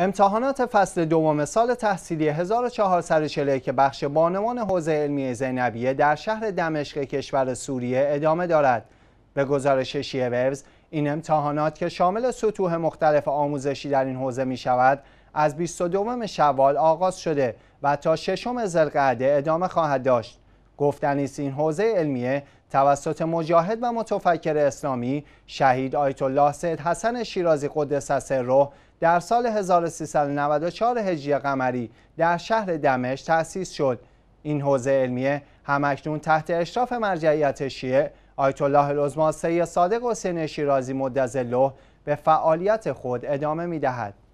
امتحانات فصل دوم سال تحصیلی 1441 که بخش بانوان حوزه علمی زینبیه در شهر دمشق کشور سوریه ادامه دارد. به گزارش ویوز این امتحانات که شامل سطوح مختلف آموزشی در این حوزه می شود از 22 شوال آغاز شده و تا ششم زلقعده ادامه خواهد داشت. گفتنی است این حوزه علمیه توسط مجاهد و متفکر اسلامی شهید آیت الله سید حسن شیرازی قدس سره در سال 1394 هجری قمری در شهر دمشق تأسیس شد این حوزه علمیه همکنون تحت اشراف مرجعیت شیعه آیت الله العظما سید صادق حسین شیرازی مدظله به فعالیت خود ادامه می دهد.